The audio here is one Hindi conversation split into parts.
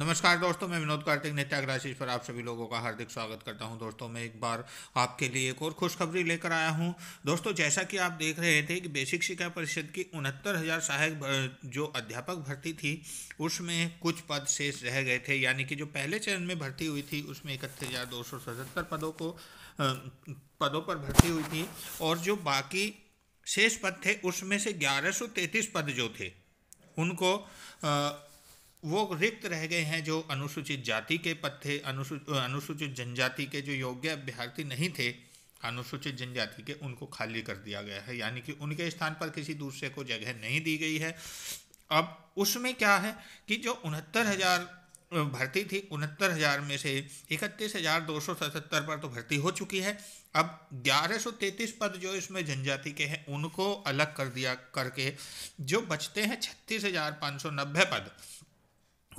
नमस्कार दोस्तों मैं विनोद कार्तिक नित्याग राशि पर आप सभी लोगों का हार्दिक स्वागत करता हूं दोस्तों मैं एक बार आपके लिए एक और खुशखबरी लेकर आया हूं दोस्तों जैसा कि आप देख रहे थे कि बेसिक शिक्षा परिषद की उनहत्तर हज़ार सहायक जो अध्यापक भर्ती थी उसमें कुछ पद शेष रह गए थे यानी कि जो पहले चरण में भर्ती हुई थी उसमें इकतीस हज़ार दो सौ सतहत्तर पदों को पदों पर भर्ती हुई थी और जो बाकी शेष पद थे उसमें से ग्यारह सौ पद जो थे उनको वो रिक्त रह गए हैं जो अनुसूचित जाति के पद थे अनुसूचित जनजाति के जो योग्य अभ्यर्थी नहीं थे अनुसूचित जनजाति के उनको खाली कर दिया गया है यानी कि उनके स्थान पर किसी दूसरे को जगह नहीं दी गई है अब उसमें क्या है कि जो उनहत्तर हज़ार भर्ती थी उनहत्तर हज़ार में से इकतीस हज़ार दो सौ सतहत्तर पर तो भर्ती हो चुकी है अब ग्यारह सौ तैतीस पद जो इसमें जनजाति के हैं उनको अलग कर दिया करके जो बचते हैं छत्तीस हज़ार पाँच सौ नब्बे पद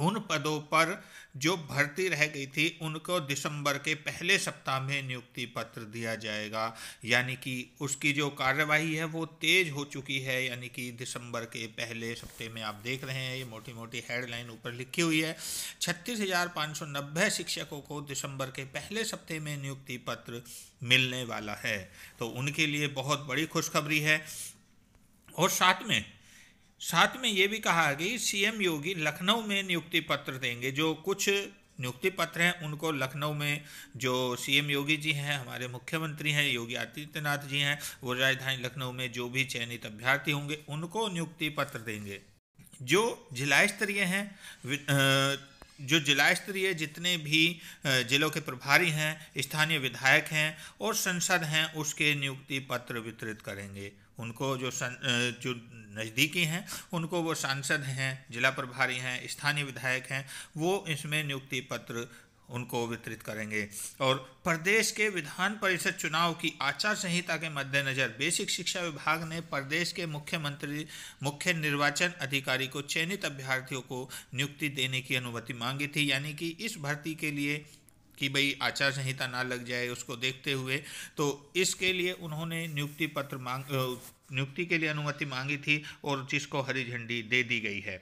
उन पदों पर जो भर्ती रह गई थी उनको दिसंबर के पहले सप्ताह में नियुक्ति पत्र दिया जाएगा यानी कि उसकी जो कार्यवाही है वो तेज हो चुकी है यानी कि दिसंबर के पहले सप्ते में आप देख रहे हैं ये मोटी मोटी हेडलाइन ऊपर लिखी हुई है छत्तीस हज़ार पाँच सौ नब्बे शिक्षकों को दिसंबर के पहले सप्ते में नियुक्ति पत्र मिलने वाला है तो उनके लिए बहुत बड़ी खुशखबरी है और साथ में साथ में ये भी कहा कि सीएम योगी लखनऊ में नियुक्ति पत्र देंगे जो कुछ नियुक्ति पत्र हैं उनको लखनऊ में जो सीएम योगी जी हैं हमारे मुख्यमंत्री हैं योगी आदित्यनाथ जी हैं वो राजधानी लखनऊ में जो भी चयनित अभ्यर्थी होंगे उनको नियुक्ति पत्र देंगे जो जिला स्तरीय हैं जो जिला स्तरीय जितने भी जिलों के प्रभारी हैं स्थानीय विधायक हैं और संसद हैं उसके नियुक्ति पत्र वितरित करेंगे उनको जो सं, जो नज़दीकी हैं उनको वो सांसद हैं जिला प्रभारी हैं स्थानीय विधायक हैं वो इसमें नियुक्ति पत्र उनको वितरित करेंगे और प्रदेश के विधान परिषद चुनाव की आचार संहिता के मद्देनज़र बेसिक शिक्षा विभाग ने प्रदेश के मुख्यमंत्री मुख्य निर्वाचन अधिकारी को चयनित अभ्यर्थियों को नियुक्ति देने की अनुमति मांगी थी यानी कि इस भर्ती के लिए कि भाई आचार संहिता ना लग जाए उसको देखते हुए तो इसके लिए उन्होंने नियुक्ति पत्र मांग नियुक्ति के लिए अनुमति मांगी थी और जिसको हरी झंडी दे दी गई है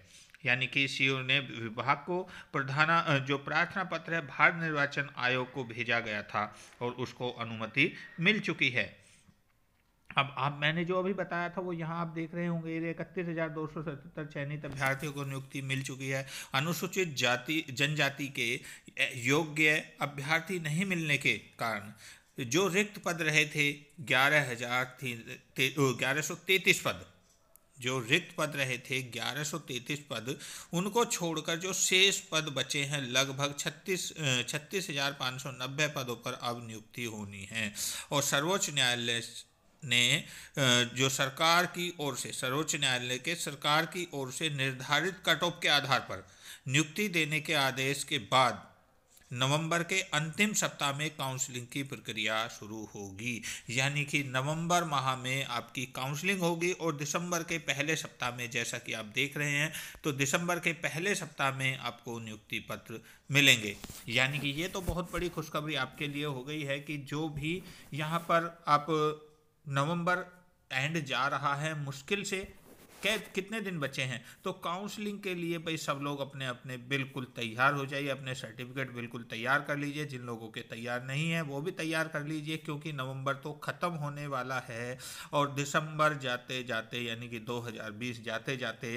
यानी कि सीओ ने विभाग को प्रधाना जो प्रार्थना पत्र है भारत निर्वाचन आयोग को भेजा गया था और उसको अनुमति मिल चुकी है अब आप मैंने जो अभी बताया था वो यहाँ आप देख रहे होंगे इकतीस हज़ार दो सौ सतहत्तर चयनित अभ्यर्थियों को नियुक्ति मिल चुकी है अनुसूचित जाति जनजाति के योग्य अभ्यर्थी नहीं मिलने के कारण जो रिक्त पद रहे थे ग्यारह हजार ग्यारह सौ तैतीस पद जो रिक्त पद रहे थे ग्यारह सौ तैतीस पद उनको छोड़कर जो शेष पद बचे हैं लगभग छत्तीस छत्तीस हजार पाँच सौ नब्बे पदों पर अब नियुक्ति होनी है और सर्वोच्च न्यायालय ने जो सरकार की ओर से सर्वोच्च न्यायालय के सरकार की ओर से निर्धारित कट ऑफ के आधार पर नियुक्ति देने के आदेश के बाद नवंबर के अंतिम सप्ताह में काउंसलिंग की प्रक्रिया शुरू होगी यानी कि नवंबर माह में आपकी काउंसलिंग होगी और दिसंबर के पहले सप्ताह में जैसा कि आप देख रहे हैं तो दिसंबर के पहले सप्ताह में आपको नियुक्ति पत्र मिलेंगे यानी कि ये तो बहुत बड़ी खुशखबरी आपके लिए हो गई है कि जो भी यहाँ पर आप नवंबर एंड जा रहा है मुश्किल से कै कितने दिन बचे हैं तो काउंसलिंग के लिए भाई सब लोग अपने अपने बिल्कुल तैयार हो जाइए अपने सर्टिफिकेट बिल्कुल तैयार कर लीजिए जिन लोगों के तैयार नहीं है वो भी तैयार कर लीजिए क्योंकि नवंबर तो ख़त्म होने वाला है और दिसंबर जाते जाते यानी कि 2020 जाते जाते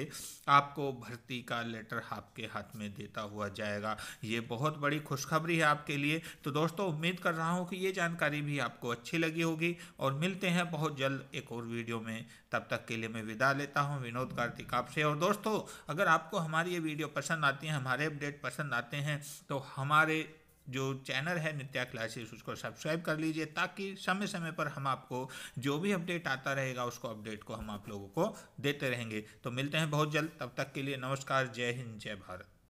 आपको भर्ती का लेटर आपके हाथ में देता हुआ जाएगा ये बहुत बड़ी खुशखबरी है आपके लिए तो दोस्तों उम्मीद कर रहा हूँ कि ये जानकारी भी आपको अच्छी लगी होगी और मिलते हैं बहुत जल्द एक और वीडियो में तब तक के लिए मैं विदा लेता हूँ हूँ विनोद कार्तिक आपसे और दोस्तों अगर आपको हमारी ये वीडियो पसंद आती है हमारे अपडेट पसंद आते हैं तो हमारे जो चैनल है नित्या क्लासेस उसको सब्सक्राइब कर लीजिए ताकि समय समय पर हम आपको जो भी अपडेट आता रहेगा उसको अपडेट को हम आप लोगों को देते रहेंगे तो मिलते हैं बहुत जल्द तब तक के लिए नमस्कार जय हिंद जय भारत